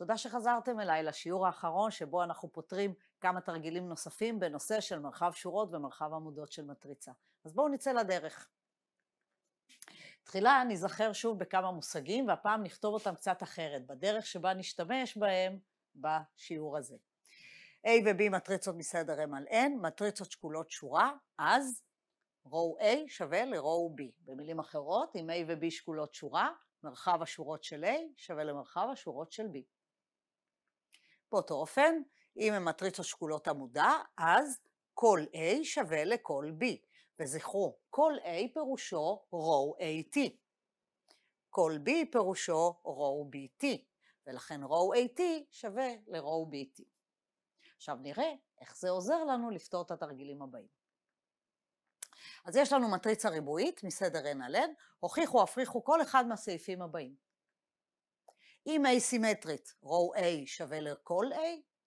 תודה שחזרתם אליי לשיעור האחרון שבו אנחנו פותרים כמה תרגילים נוספים בנושא של מרחב שורות ומרחב עמודות של מטריצה. אז בואו נצא לדרך. תחילה נזכר שוב בכמה מושגים והפעם נכתוב אותם קצת אחרת, בדרך שבה נשתמש בהם בשיעור הזה. A ו-B מטריצות מסדר M על N, מטריצות שקולות שורה, אז רואו A שווה לרואו B. במילים אחרות, אם A ו-B שקולות שורה, מרחב השורות של A שווה למרחב השורות של B. באותו אופן, אם הן מטריצות שקולות עמודה, אז כל A שווה לכל B. וזכרו, כל A פירושו רו AT. כל B פירושו רו BT, ולכן רו AT שווה לרו BT. עכשיו נראה איך זה עוזר לנו לפתור את התרגילים הבאים. אז יש לנו מטריצה ריבועית מסדר n על n, הוכיחו, הפריחו כל אחד מהסעיפים הבאים. אם A סימטרית, row A שווה לכל A,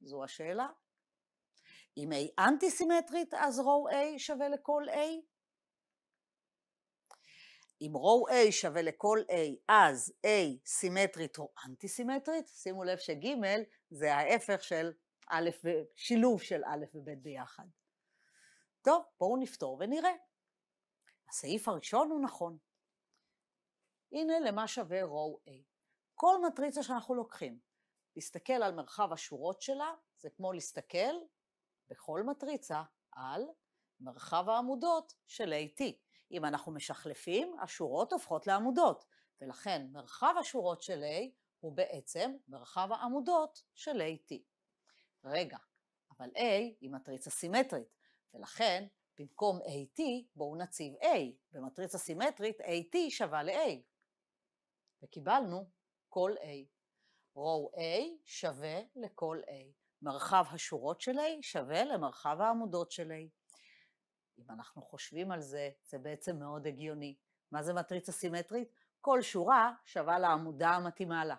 זו השאלה. אם A אנטי סימטרית, אז row A שווה לכל A. אם row A שווה לכל A, אז A סימטרית או אנטי סימטרית, שימו לב שג' זה ההפך של א', ו... שילוב של א' וב' ביחד. טוב, בואו נפתור ונראה. הסעיף הראשון הוא נכון. הנה למה שווה row A. כל מטריצה שאנחנו לוקחים, להסתכל על מרחב השורות שלה, זה כמו להסתכל בכל מטריצה על מרחב העמודות של AT. אם אנחנו משחלפים, השורות הופכות לעמודות, ולכן מרחב השורות של A הוא בעצם מרחב העמודות של AT. רגע, אבל A היא מטריצה סימטרית, ולכן במקום AT בואו נציב A, במטריצה סימטרית AT שווה ל-A. וקיבלנו כל A. רואו A שווה לכל A. מרחב השורות של A שווה למרחב העמודות של A. אם אנחנו חושבים על זה, זה בעצם מאוד הגיוני. מה זה מטריצה סימטרית? כל שורה שווה לעמודה המתאימה לה.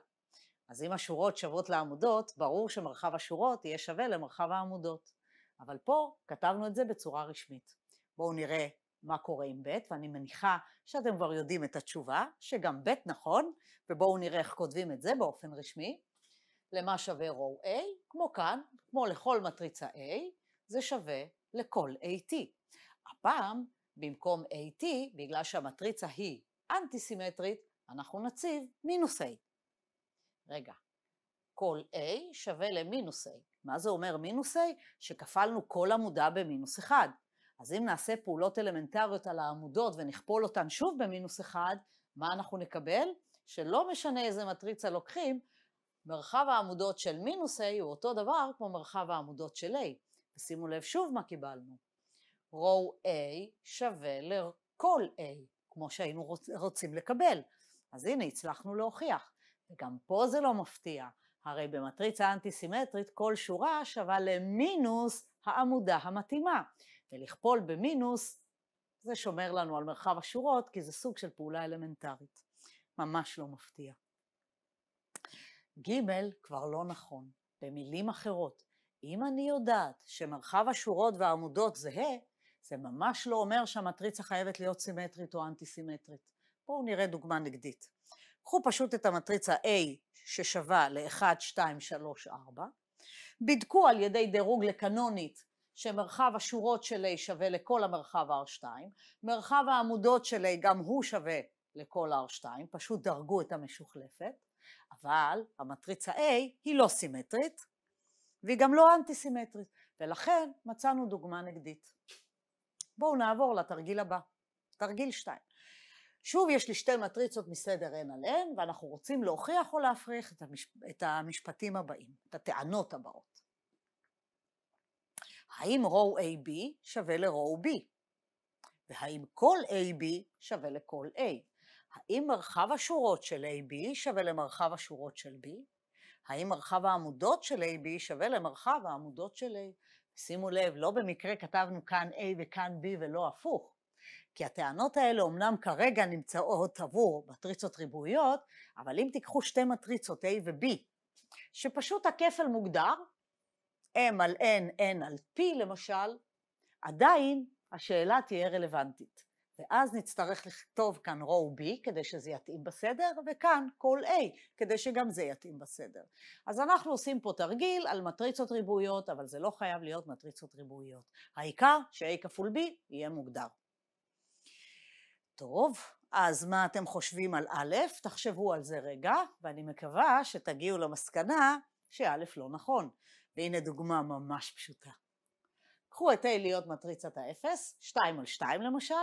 אז אם השורות שוות לעמודות, ברור שמרחב השורות יהיה שווה למרחב העמודות. אבל פה כתבנו את זה בצורה רשמית. בואו נראה מה קורה עם ב', ואני מניחה שאתם כבר יודעים את התשובה, שגם ב' נכון, ובואו נראה איך כותבים את זה באופן רשמי. למה שווה row A? כמו כאן, כמו לכל מטריצה A, זה שווה לכל AT. הפעם, במקום AT, בגלל שהמטריצה היא אנטי-סימטרית, אנחנו נציב מינוס A. רגע, כל A שווה למינוס A. מה זה אומר מינוס A? שכפלנו כל עמודה במינוס 1. אז אם נעשה פעולות אלמנטריות על העמודות ונכפול אותן שוב במינוס אחד, מה אנחנו נקבל? שלא משנה איזה מטריצה לוקחים, מרחב העמודות של מינוס A הוא אותו דבר כמו מרחב העמודות של A. ושימו לב שוב מה קיבלנו. רואו A שווה לכל A, כמו שהיינו רוצים לקבל. אז הנה, הצלחנו להוכיח. וגם פה זה לא מפתיע, הרי במטריצה אנטי-סימטרית כל שורה שווה למינוס העמודה המתאימה. ולכפול במינוס, זה שומר לנו על מרחב השורות, כי זה סוג של פעולה אלמנטרית. ממש לא מפתיע. ג' כבר לא נכון. במילים אחרות, אם אני יודעת שמרחב השורות והעמודות זהה, זה ממש לא אומר שהמטריצה חייבת להיות סימטרית או אנטי-סימטרית. בואו נראה דוגמה נגדית. קחו פשוט את המטריצה A ששווה ל-1, 2, 3, 4, בדקו על ידי דירוג לקנונית שמרחב השורות של A שווה לכל המרחב R2, מרחב העמודות של A גם הוא שווה לכל R2, פשוט דרגו את המשוכלפת, אבל המטריצה A היא לא סימטרית והיא גם לא אנטי סימטרית, ולכן מצאנו דוגמה נגדית. בואו נעבור לתרגיל הבא, תרגיל 2. שוב יש לי שתי מטריצות מסדר n על n, ואנחנו רוצים להוכיח או להפריך את, המשפ... את המשפטים הבאים, את הטענות הבאות. האם row AB שווה ל B? והאם כל AB שווה לכל A? האם מרחב השורות של AB שווה למרחב השורות של B? האם מרחב העמודות של AB שווה למרחב העמודות של A? שימו לב, לא במקרה כתבנו כאן A וכאן B ולא הפוך. כי הטענות האלה אומנם כרגע נמצאות עבור מטריצות ריבועיות, אבל אם תיקחו שתי מטריצות A ו-B, שפשוט הכפל מוגדר, M על N, N על P למשל, עדיין השאלה תהיה רלוונטית. ואז נצטרך לכתוב כאן רואו b כדי שזה יתאים בסדר, וכאן כל a כדי שגם זה יתאים בסדר. אז אנחנו עושים פה תרגיל על מטריצות ריבועיות, אבל זה לא חייב להיות מטריצות ריבועיות. העיקר ש-a כפול b יהיה מוגדר. טוב, אז מה אתם חושבים על א'? תחשבו על זה רגע, ואני מקווה שתגיעו למסקנה שא' לא נכון. והנה דוגמה ממש פשוטה. קחו את A להיות מטריצת האפס, 2 על 2 למשל,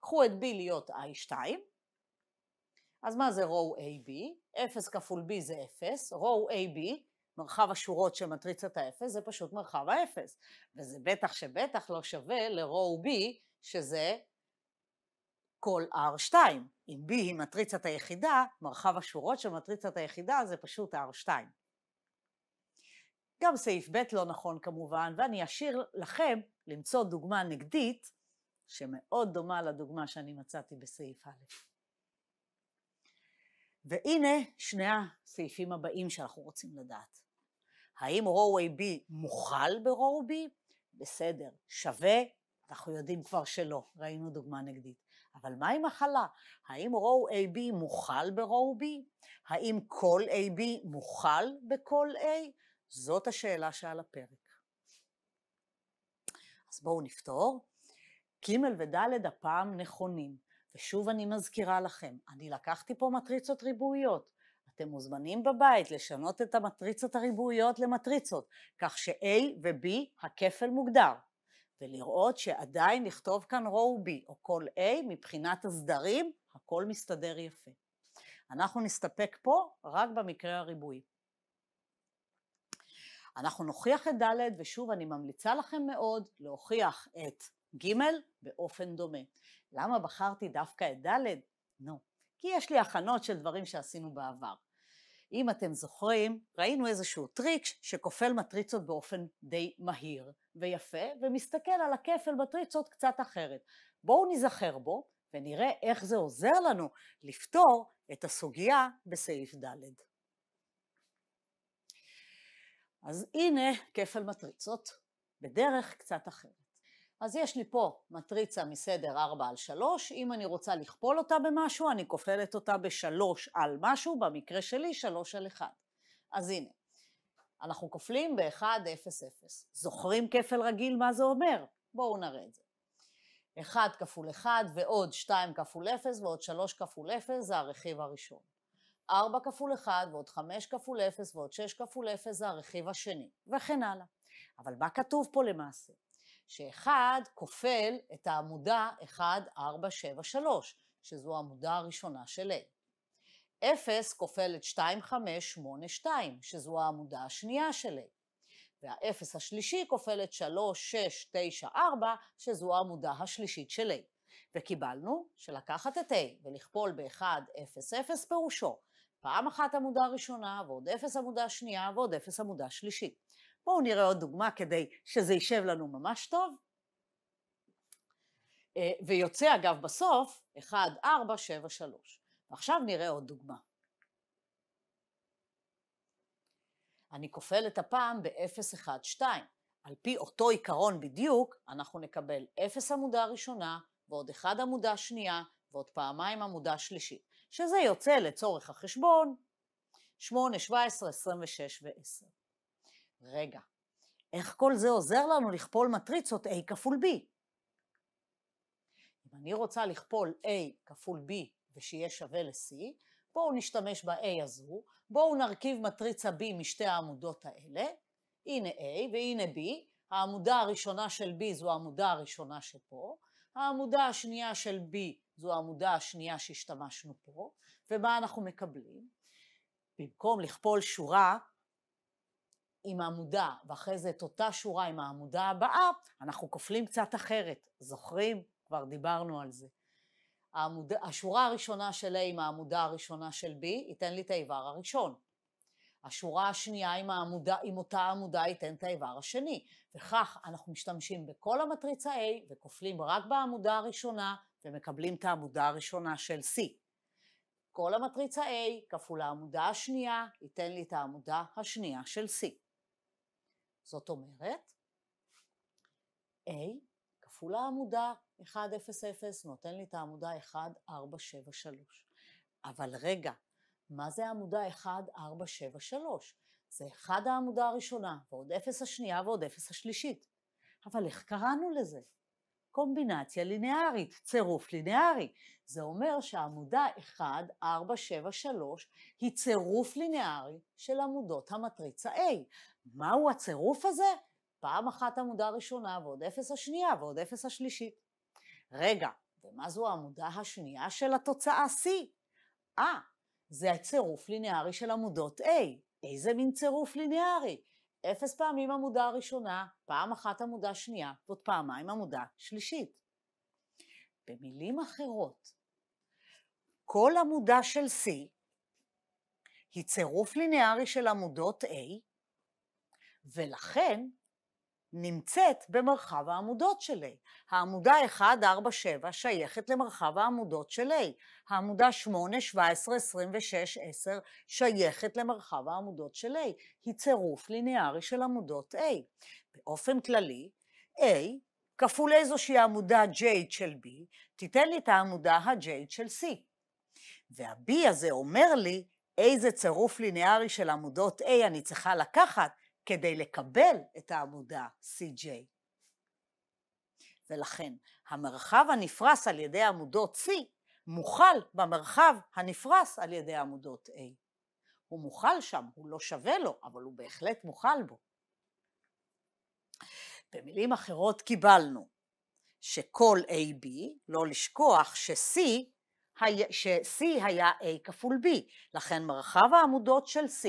קחו את B להיות I2, אז מה זה רואו AB? 0 כפול B זה 0, רואו AB, מרחב השורות של מטריצת האפס, זה פשוט מרחב האפס, וזה בטח שבטח לא שווה לרואו B, שזה כל R2. אם B היא מטריצת היחידה, מרחב השורות של מטריצת היחידה זה פשוט R2. גם סעיף ב' לא נכון כמובן, ואני אשאיר לכם למצוא דוגמה נגדית, שמאוד דומה לדוגמה שאני מצאתי בסעיף א'. והנה שני הסעיפים הבאים שאנחנו רוצים לדעת. האם רואווי B מוכל ברואו B? בסדר, שווה, אנחנו יודעים כבר שלא, ראינו דוגמה נגדית. אבל מה עם החלה? האם רואו AB מוכל ברואו B? האם כל AB מוכל בכל A? זאת השאלה שעל הפרק. אז בואו נפתור. ג' וד' הפעם נכונים, ושוב אני מזכירה לכם, אני לקחתי פה מטריצות ריבועיות. אתם מוזמנים בבית לשנות את המטריצות הריבועיות למטריצות, כך ש-A ו-B הכפל מוגדר, ולראות שעדיין נכתוב כאן row B או כל A מבחינת הסדרים, הכל מסתדר יפה. אנחנו נסתפק פה רק במקרה הריבועי. אנחנו נוכיח את ד', ושוב אני ממליצה לכם מאוד להוכיח את ג' באופן דומה. למה בחרתי דווקא את ד'? נו, כי יש לי הכנות של דברים שעשינו בעבר. אם אתם זוכרים, ראינו איזשהו טריק שכופל מטריצות באופן די מהיר ויפה, ומסתכל על הכפל מטריצות קצת אחרת. בואו ניזכר בו ונראה איך זה עוזר לנו לפתור את הסוגיה בסעיף ד'. אז הנה כפל מטריצות, בדרך קצת אחרת. אז יש לי פה מטריצה מסדר 4 על 3, אם אני רוצה לכפול אותה במשהו, אני כופלת אותה ב-3 על משהו, במקרה שלי 3 על 1. אז הנה, אנחנו כופלים ב-1, 0, 0. זוכרים כפל רגיל מה זה אומר? בואו נראה את זה. 1 כפול 1 ועוד 2 כפול 0 ועוד 3 כפול 0 זה הרכיב הראשון. 4 כפול 1 ועוד 5 כפול 0 ועוד 6 כפול 0 זה הרכיב השני, וכן הלאה. אבל מה כתוב פה למעשה? שאחד כופל את העמודה 1, 4, 7, 3, שזו העמודה הראשונה של A. 0 כופל את 2, 5, 8, 2, שזו העמודה השנייה של A. והאפס השלישי כופל את 3, 6, 9, 4, שזו העמודה השלישית של A. וקיבלנו שלקחת את A ולכפול ב-1, 0, 0 פירושו פעם אחת עמודה ראשונה, ועוד אפס עמודה שנייה, ועוד אפס עמודה שלישית. בואו נראה עוד דוגמה כדי שזה יישב לנו ממש טוב. אה, ויוצא אגב בסוף 1, 4, 7, 3. עכשיו נראה עוד דוגמה. אני כופלת הפעם ב-0, 1, 2. על פי אותו עיקרון בדיוק, אנחנו נקבל 0 עמודה ראשונה, ועוד 1 עמודה שנייה, ועוד פעמיים עמודה שלישית. שזה יוצא לצורך החשבון 8, 17, 26 ו-10. רגע, איך כל זה עוזר לנו לכפול מטריצות A כפול B? אם אני רוצה לכפול A כפול B ושיהיה שווה ל-C, בואו נשתמש ב-A הזו, בואו נרכיב מטריצה B משתי העמודות האלה, הנה A והנה B, העמודה הראשונה של B זו העמודה הראשונה שפה, העמודה השנייה של B זו העמודה השנייה שהשתמשנו פה, ומה אנחנו מקבלים? במקום לכפול שורה עם העמודה, ואחרי זה את אותה שורה עם העמודה הבאה, אנחנו כופלים קצת אחרת. זוכרים? כבר דיברנו על זה. העמוד... השורה הראשונה של A עם העמודה הראשונה של B ייתן לי את האיבר הראשון. השורה השנייה עם, העמודה, עם אותה עמודה ייתן את האיבר השני, וכך אנחנו משתמשים בכל המטריצה A וכופלים רק בעמודה הראשונה ומקבלים את העמודה הראשונה של C. כל המטריצה A כפול העמודה השנייה ייתן לי את העמודה השנייה של C. זאת אומרת, A כפול העמודה 1, 0, 0 נותן לי את העמודה 1, 4, 7, 3. אבל רגע, מה זה העמודה 1473? זה 1 העמודה הראשונה, ועוד 0 השנייה ועוד 0 השלישית. אבל איך קראנו לזה? קומבינציה לינארית, צירוף לינארי. זה אומר שהעמודה 1473 היא צירוף לינארי של עמודות המטריצה A. מהו הצירוף הזה? פעם אחת עמודה ראשונה ועוד 0 השנייה ועוד 0 השלישית. רגע, ומה זו העמודה השנייה של התוצאה C? אה, זה הצירוף ליניארי של עמודות A. איזה מין צירוף ליניארי? אפס פעמים עמודה ראשונה, פעם אחת עמודה שנייה, ועוד פעמיים עמודה שלישית. במילים אחרות, כל עמודה של C היא צירוף ליניארי של עמודות A, ולכן נמצאת במרחב העמודות של A. העמודה 1, 4, 7 שייכת למרחב העמודות של A. העמודה 8, 17, 26, 10 שייכת למרחב העמודות של A. היא צירוף ליניארי של עמודות A. באופן כללי, A כפול איזושהי עמודה J של B, תיתן לי את העמודה ה-J של C. וה-B הזה אומר לי איזה צירוף ליניארי של עמודות A אני צריכה לקחת כדי לקבל את העמודה CJ. ולכן המרחב הנפרס על ידי עמודות C מוכל במרחב הנפרס על ידי עמודות A. הוא מוכל שם, הוא לא שווה לו, אבל הוא בהחלט מוכל בו. במילים אחרות קיבלנו שכל AB, לא לשכוח ש-C ש-C היה A כפול B, לכן מרחב העמודות של C,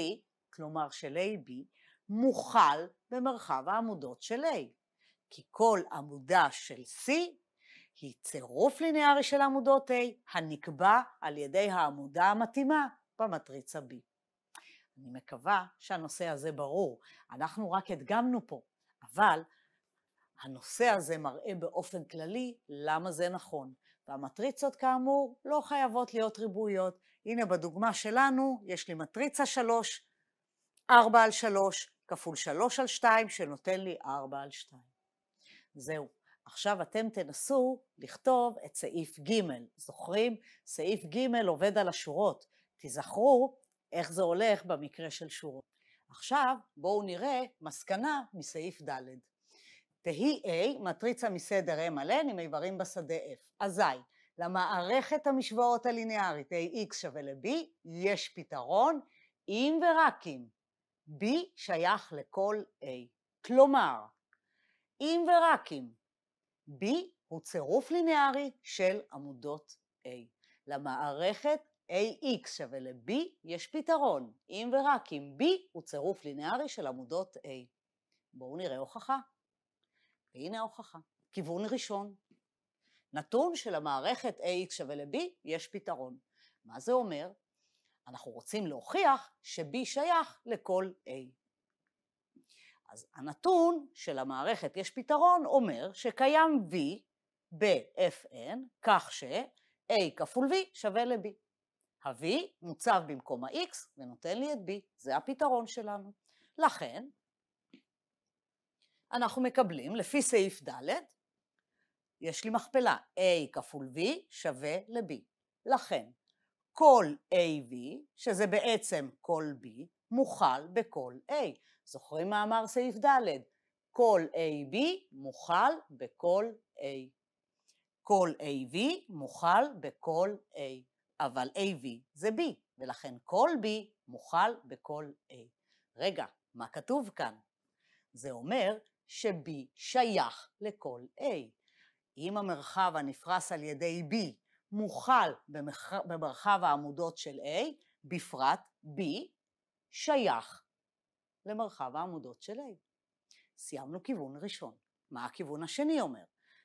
כלומר של AB, מוכל במרחב העמודות של A, כי כל עמודה של C היא צירוף לינארי של עמודות A הנקבע על ידי העמודה המתאימה במטריצה B. אני מקווה שהנושא הזה ברור. אנחנו רק הדגמנו פה, אבל הנושא הזה מראה באופן כללי למה זה נכון. והמטריצות כאמור לא חייבות להיות ריבועיות. הנה בדוגמה שלנו יש לי מטריצה 3, 4 על 3, כפול 3 על 2 שנותן לי 4 על 2. זהו. עכשיו אתם תנסו לכתוב את סעיף ג', זוכרים? סעיף ג' עובד על השורות. תזכרו איך זה הולך במקרה של שורות. עכשיו בואו נראה מסקנה מסעיף ד'. תהי A, מטריצה מסדר M על N עם איברים בשדה F. אזי, למערכת המשוואות הליניארית AX שווה ל-B, יש פתרון אם ורק אם B שייך לכל A. כלומר, אם ורק אם B הוא צירוף לינארי של עמודות A. למערכת AX שווה ל-B יש פתרון, אם ורק אם B הוא צירוף לינארי של עמודות A. בואו נראה הוכחה. והנה ההוכחה. כיוון ראשון, נתון שלמערכת AX שווה ל-B יש פתרון. מה זה אומר? אנחנו רוצים להוכיח ש-B שייך לכל A. אז הנתון של המערכת יש פתרון אומר שקיים V ב-Fn כך ש-A כפול V שווה ל-B. ה-V מוצב במקום ה-X ונותן לי את B, זה הפתרון שלנו. לכן אנחנו מקבלים לפי סעיף ד' יש לי מכפלה A כפול V שווה ל-B. לכן כל AV, שזה בעצם כל B, מוכל בכל A. זוכרים מה אמר סעיף ד', כל AB מוכל בכל A. כל AV מוכל בכל A, אבל AV זה B, ולכן כל B מוכל בכל A. רגע, מה כתוב כאן? זה אומר ש-B שייך לכל A. אם המרחב הנפרס על ידי B מוכל במרחב העמודות של A, בפרט B, שייך למרחב העמודות של A. סיימנו כיוון ראשון. מה הכיוון השני אומר?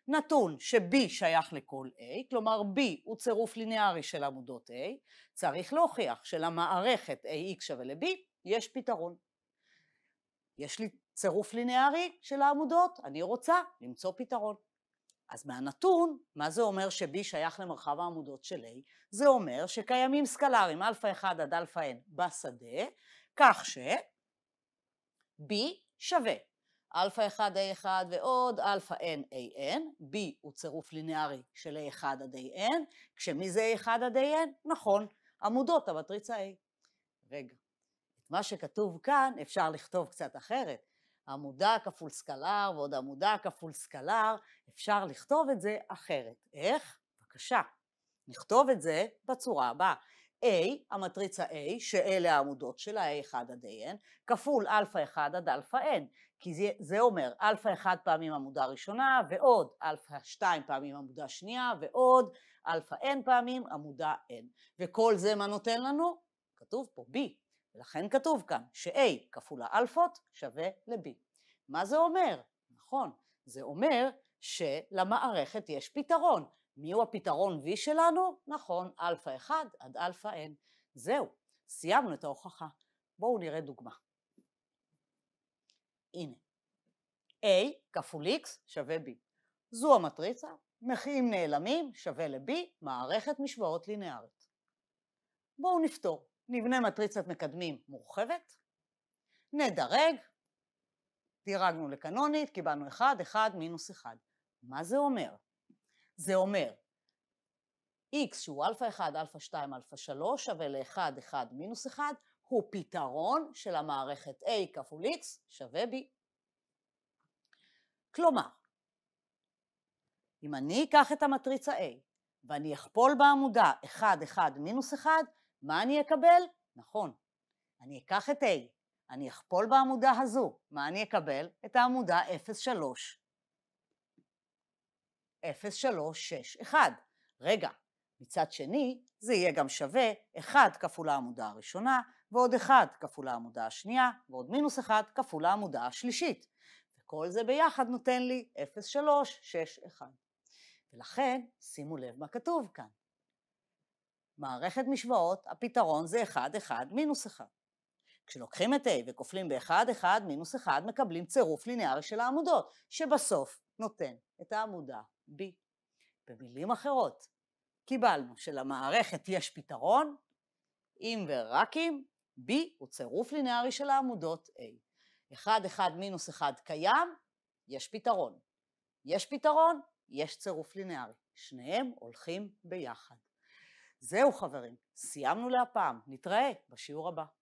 נתון ש-B שייך לכל A, כלומר B הוא צירוף ליניארי של עמודות A, צריך להוכיח שלמערכת AX שווה ל-B יש פתרון. יש לי צירוף ליניארי של העמודות, אני רוצה למצוא פתרון. אז מהנתון, מה זה אומר ש-B שייך למרחב העמודות של A? זה אומר שקיימים סקלרים, Alpha 1 עד Alpha n בשדה, כך ש-B שווה Alpha 1 A1 ועוד Alpha n AN, B הוא צירוף לינארי של A1 עד AN, כשמי זה A1 עד AN? נכון, עמודות המטריצה A. רגע, את מה שכתוב כאן אפשר לכתוב קצת אחרת. עמודה כפול סקלר ועוד עמודה כפול סקלר, אפשר לכתוב את זה אחרת. איך? בבקשה. נכתוב את זה בצורה הבאה. A, המטריצה A, שאלה העמודות שלה, A1 עד AN, כפול Alpha 1 עד Alpha N, כי זה, זה אומר Alpha 1 פעמים עמודה ראשונה, ועוד Alpha 2 פעמים עמודה שנייה, ועוד Alpha N פעמים עמודה N. וכל זה מה נותן לנו? כתוב פה B, לכן כתוב כאן ש-A כפול האלפות שווה ל-B. מה זה אומר? נכון, זה אומר שלמערכת יש פתרון. מיהו הפתרון V שלנו? נכון, Alpha 1 עד Alpha n. זהו, סיימנו את ההוכחה. בואו נראה דוגמה. הנה, A כפול X שווה B. זו המטריצה, מחיים נעלמים שווה ל-B, מערכת משוואות לינארית. בואו נפתור. נבנה מטריצת מקדמים מורחבת, נדרג, דירגנו לקנונית, קיבלנו 1, 1, מינוס 1. מה זה אומר? זה אומר x שהוא אלפא 1, אלפא 2, אלפא 3 שווה ל-1, 1, מינוס 1, הוא פתרון של המערכת a כפול x שווה b. כלומר, אם אני אקח את המטריצה a ואני אכפול בעמודה 1, 1, מינוס 1, מה אני אקבל? נכון, אני אקח את A, אני אכפול בעמודה הזו, מה אני אקבל? את העמודה 03. 0361. רגע, מצד שני, זה יהיה גם שווה 1 כפול העמודה הראשונה, ועוד 1 כפול העמודה השנייה, ועוד מינוס 1 כפול העמודה השלישית. וכל זה ביחד נותן לי 0361. ולכן, שימו לב מה כתוב כאן. מערכת משוואות, הפתרון זה 1, 1, מינוס 1. כשלוקחים את A וכופלים ב-1, 1, מינוס 1, מקבלים צירוף ליניארי של העמודות, שבסוף נותן את העמודה B. במילים אחרות, קיבלנו שלמערכת יש פתרון, אם ורק אם, B הוא צירוף ליניארי של העמודות A. 1, 1 מינוס 1 קיים, יש פתרון. יש פתרון, יש צירוף ליניארי. שניהם הולכים ביחד. זהו חברים, סיימנו להפעם, נתראה בשיעור הבא.